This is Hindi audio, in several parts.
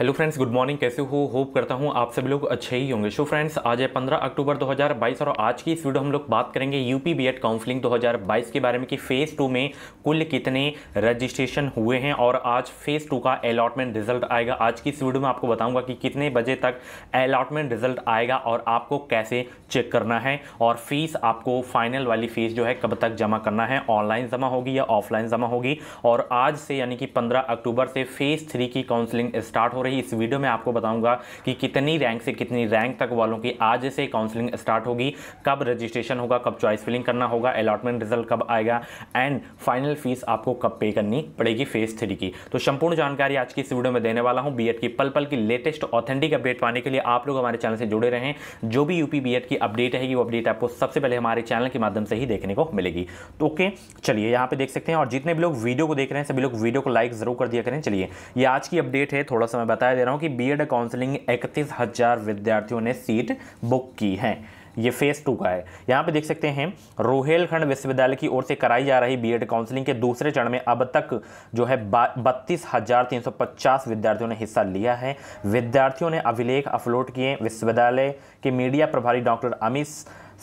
हेलो फ्रेंड्स गुड मॉर्निंग कैसे हो होप करता हूँ आप सभी लोग अच्छे ही होंगे शो फ्रेंड्स आज है 15 अक्टूबर 2022 और आज की इस वीडियो हम लोग बात करेंगे यूपी बीएड काउंसलिंग 2022 के बारे में कि फ़ेज़ टू में कुल कितने रजिस्ट्रेशन हुए हैं और आज फ़ेज़ टू का अलॉटमेंट रिजल्ट आएगा आज की इस वीडियो में आपको बताऊँगा कि कितने बजे तक अलॉटमेंट रिजल्ट आएगा और आपको कैसे चेक करना है और फीस आपको फाइनल वाली फ़ीस जो है कब तक जमा करना है ऑनलाइन जमा होगी या ऑफलाइन जमा होगी और आज से यानी कि पंद्रह अक्टूबर से फ़ेज़ थ्री की काउंसलिंग स्टार्ट हो रही रही इस वीडियो में आपको बताऊंगा कि कितनी रैंक से कितनी रैंक तक वालों की आज से काउंसलिंग स्टार्ट होगी कब रजिस्ट्रेशन होगा कब चॉइस फिलिंग करना होगा अलॉटमेंट रिजल्ट कब आएगा एंड फाइनल फीस आपको कब पे करनी पड़ेगी फेज थ्री की तो संपूर्ण जानकारी आज की इस वीडियो में देने वाला हूँ बी की पल पल की लेटेस्ट ऑथेंटिक अपडेट पाने के लिए आप लोग हमारे चैनल से जुड़े रहें जो भी यूपी बी की अपडेट रहेगी वो अपडेट आपको सबसे पहले हमारे चैनल के माध्यम से ही देखने को मिलेगी तो ओके चलिए यहाँ पे देख सकते हैं और जितने भी लोग वीडियो को देख रहे हैं सभी लोग वीडियो को लाइक जरूर कर दिया करें चलिए ये आज की अपडेट है थोड़ा सा मैं बताया दे रहा हूँ कि बी एड काउंसिलिंग इकतीस हज़ार विद्यार्थियों ने सीट बुक की है ये फेस टू का है यहाँ पे देख सकते हैं रोहेलखंड विश्वविद्यालय की ओर से कराई जा रही बीएड काउंसलिंग के दूसरे चरण में अब तक जो है बत्तीस हजार तीन सौ पचास विद्यार्थियों ने हिस्सा लिया है विद्यार्थियों ने अभिलेख अपलोड किए विश्वविद्यालय के मीडिया प्रभारी डॉक्टर अमित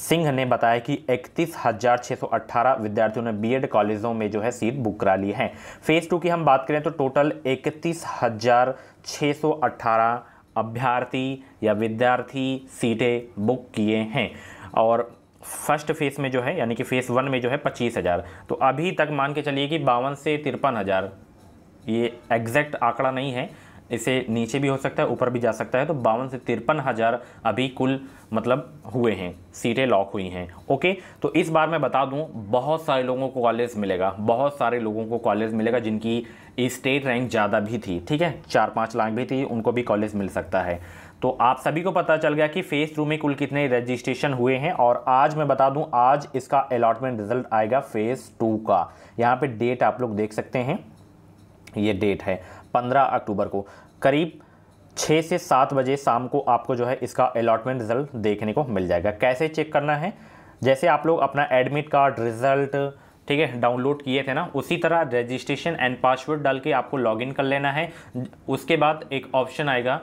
सिंह ने बताया कि इकतीस हज़ार छः सौ अट्ठारह विद्यार्थियों ने बीएड कॉलेजों में जो है सीट बुक करा ली है फेज़ टू की हम बात करें तो टोटल इकतीस हज़ार छः सौ अट्ठारह अभ्यर्थी या विद्यार्थी सीटें बुक किए हैं और फर्स्ट फेज़ में जो है यानी कि फेज़ वन में जो है पच्चीस हज़ार तो अभी तक मान के चलिए कि बावन से तिरपन हज़ार ये एग्जैक्ट आंकड़ा नहीं है इसे नीचे भी हो सकता है ऊपर भी जा सकता है तो बावन से तिरपन हज़ार अभी कुल मतलब हुए हैं सीटें लॉक हुई हैं ओके तो इस बार मैं बता दूं बहुत सारे लोगों को कॉलेज मिलेगा बहुत सारे लोगों को कॉलेज मिलेगा जिनकी स्टेट रैंक ज़्यादा भी थी ठीक है चार पाँच लाख भी थी उनको भी कॉलेज मिल सकता है तो आप सभी को पता चल गया कि फेज़ टू में कुल कितने रजिस्ट्रेशन हुए हैं और आज मैं बता दूं आज इसका अलॉटमेंट रिजल्ट आएगा फेज़ टू का यहाँ पे डेट आप लोग देख सकते हैं ये डेट है पंद्रह अक्टूबर को करीब छः से सात बजे शाम को आपको जो है इसका अलॉटमेंट रिजल्ट देखने को मिल जाएगा कैसे चेक करना है जैसे आप लोग अपना एडमिट कार्ड रिजल्ट ठीक है डाउनलोड किए थे ना उसी तरह रजिस्ट्रेशन एंड पासवर्ड डाल के आपको लॉगिन कर लेना है उसके बाद एक ऑप्शन आएगा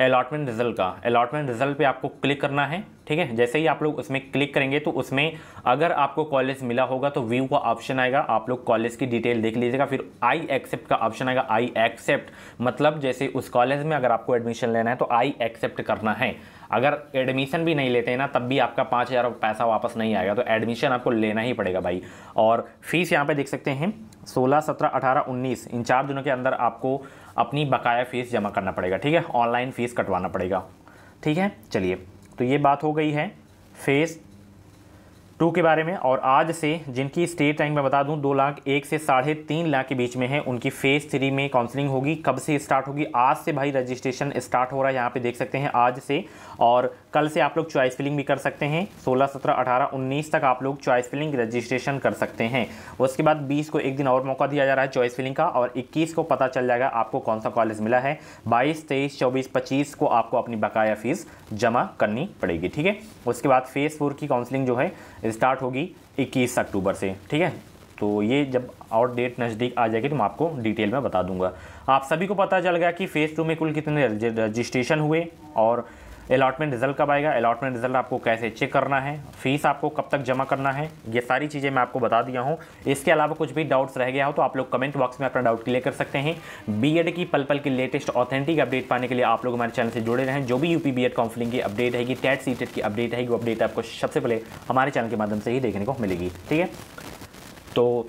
अलॉटमेंट रिजल्ट का अलॉटमेंट रिजल्ट पे आपको क्लिक करना है ठीक है जैसे ही आप लोग उसमें क्लिक करेंगे तो उसमें अगर आपको कॉलेज मिला होगा तो व्यू का ऑप्शन आएगा आप लोग कॉलेज की डिटेल देख लीजिएगा फिर आई एक्सेप्ट का ऑप्शन आएगा आई एक्सेप्ट मतलब जैसे उस कॉलेज में अगर आपको एडमिशन लेना है तो आई एक्सेप्ट करना है अगर एडमिशन भी नहीं लेते हैं ना तब भी आपका पाँच हज़ार पैसा वापस नहीं आएगा तो एडमिशन आपको लेना ही पड़ेगा भाई और फीस यहाँ पे देख सकते हैं सोलह सत्रह अठारह उन्नीस इन चार दिनों के अंदर आपको अपनी बकाया फ़ीस जमा करना पड़ेगा ठीक है ऑनलाइन फ़ीस कटवाना पड़ेगा ठीक है चलिए तो ये बात हो गई है फेस टू के बारे में और आज से जिनकी स्टेट रैंक मैं बता दूं दो लाख एक से साढ़े तीन लाख के बीच में है उनकी फेज़ थ्री में काउंसलिंग होगी कब से स्टार्ट होगी आज से भाई रजिस्ट्रेशन स्टार्ट हो रहा है यहाँ पे देख सकते हैं आज से और कल से आप लोग चॉइस फिलिंग भी कर सकते हैं 16, 17, 18, 19 तक आप लोग चॉइस फिलिंग रजिस्ट्रेशन कर सकते हैं उसके बाद 20 को एक दिन और मौका दिया जा रहा है चॉइस फिलिंग का और 21 को पता चल जाएगा आपको कौन सा कॉलेज मिला है 22, 23, 24, 25 को आपको अपनी बकाया फ़ीस जमा करनी पड़ेगी ठीक है उसके बाद फेज़ फोर की काउंसलिंग जो है स्टार्ट होगी इक्कीस अक्टूबर से ठीक है तो ये जब आउट डेट नज़दीक आ जाएगी तो मैं आपको डिटेल में बता दूंगा आप सभी को पता चल गया कि फ़ेज़ टू में कुल कितने रजिस्ट्रेशन हुए और अलॉटमेंट रिजल्ट कब आएगा अलॉटमेंट रिजल्ट आपको कैसे चेक करना है फीस आपको कब तक जमा करना है ये सारी चीज़ें मैं आपको बता दिया हूँ इसके अलावा कुछ भी डाउट्स रह गया हो तो आप लोग कमेंट बॉक्स में अपना डाउट क्लियर कर सकते हैं बी की पल पल की लेटेस्ट ऑथेंटिक अपडेट पाने के लिए आप लोग हमारे चैनल से जुड़े रहें जो भी यूपी बी एड की अपडेट रहेगी टैट सी e की अपडेट है वो अपडेट आपको सबसे पहले हमारे चैनल के माध्यम से ही देखने को मिलेगी ठीक है तो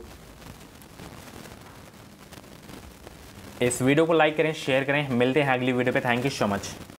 इस वीडियो को लाइक करें शेयर करें मिलते हैं अगली वीडियो पे थैंक यू सो मच